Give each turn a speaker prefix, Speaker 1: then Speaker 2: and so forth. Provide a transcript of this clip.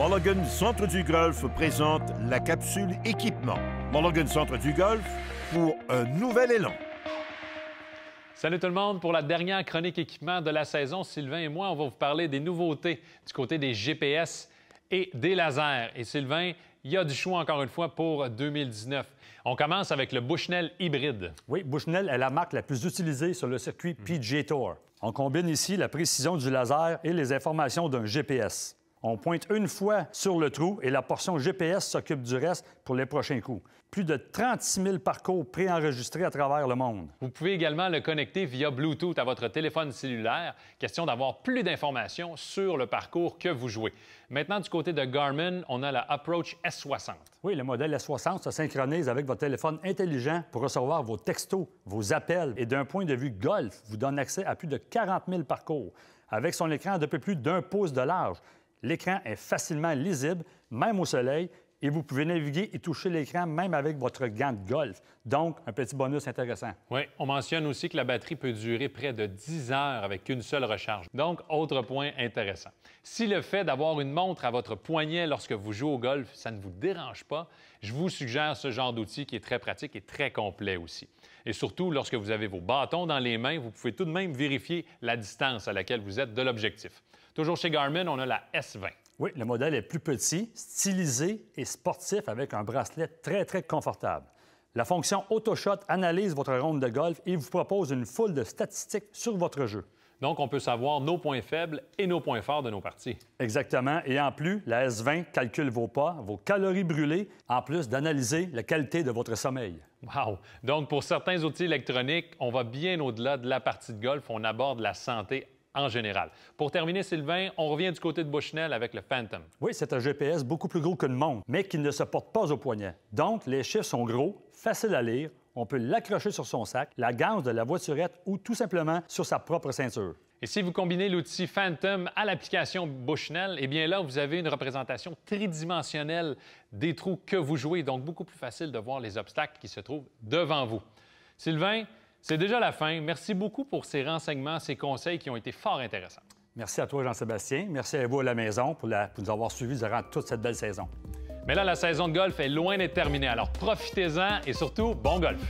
Speaker 1: Mulligan Centre du Golf présente la capsule équipement. Mulligan Centre du Golf pour un nouvel élan. Salut tout le monde. Pour la dernière chronique équipement de la saison, Sylvain et moi, on va vous parler des nouveautés du côté des GPS et des lasers. Et Sylvain, il y a du choix encore une fois pour 2019.
Speaker 2: On commence avec le Bushnell hybride. Oui, Bushnell est la marque la plus utilisée sur le circuit PJ Tour. On combine ici la précision du laser et les informations d'un GPS. On pointe une fois sur le trou et la portion GPS s'occupe du reste pour les prochains coups. Plus de 36 000 parcours préenregistrés à travers le monde. Vous
Speaker 1: pouvez également le connecter via Bluetooth à votre téléphone cellulaire. Question d'avoir plus d'informations sur le parcours que vous jouez. Maintenant, du côté de Garmin, on a la Approach S60.
Speaker 2: Oui, le modèle S60 se synchronise avec votre téléphone intelligent pour recevoir vos textos, vos appels et d'un point de vue golf, vous donne accès à plus de 40 000 parcours avec son écran de peu plus d'un pouce de large. L'écran est facilement lisible, même au soleil, et vous pouvez naviguer et toucher l'écran même avec votre gant de golf. Donc, un petit bonus intéressant.
Speaker 1: Oui, on mentionne aussi que la batterie peut durer près de 10 heures avec une seule recharge. Donc, autre point intéressant. Si le fait d'avoir une montre à votre poignet lorsque vous jouez au golf, ça ne vous dérange pas, je vous suggère ce genre d'outil qui est très pratique et très complet aussi. Et surtout, lorsque vous avez vos bâtons dans les mains, vous pouvez tout de même vérifier la distance à laquelle vous êtes de l'objectif. Toujours chez Garmin, on a la S20.
Speaker 2: Oui, le modèle est plus petit, stylisé et sportif avec un bracelet très, très confortable. La fonction AutoShot analyse votre ronde de golf et vous propose une foule de statistiques sur votre jeu. Donc, on peut savoir nos points faibles et nos points forts de nos parties. Exactement. Et en plus, la S20 calcule vos pas, vos calories brûlées, en plus d'analyser la qualité de votre sommeil.
Speaker 1: Wow! Donc, pour certains outils électroniques, on va bien au-delà de la partie de golf. On aborde la santé en général. Pour terminer, Sylvain, on revient du côté de Bushnell avec le
Speaker 2: Phantom. Oui, c'est un GPS beaucoup plus gros que le monde, mais qui ne se porte pas au poignet. Donc, les chiffres sont gros, faciles à lire, on peut l'accrocher sur son sac, la gance de la voiturette ou tout simplement sur sa propre ceinture.
Speaker 1: Et si vous combinez l'outil Phantom à l'application Bushnell, eh bien là, vous avez une représentation tridimensionnelle des trous que vous jouez, donc beaucoup plus facile de voir les obstacles qui se trouvent devant vous. Sylvain, c'est déjà la fin. Merci beaucoup pour ces renseignements, ces conseils qui ont été fort intéressants.
Speaker 2: Merci à toi, Jean-Sébastien. Merci à vous à la maison pour, nous avoir suivis durant toute cette belle saison. Mais là,
Speaker 1: la saison de golf est loin d'être terminée, alors
Speaker 2: profitez-en
Speaker 1: et surtout, bon golf!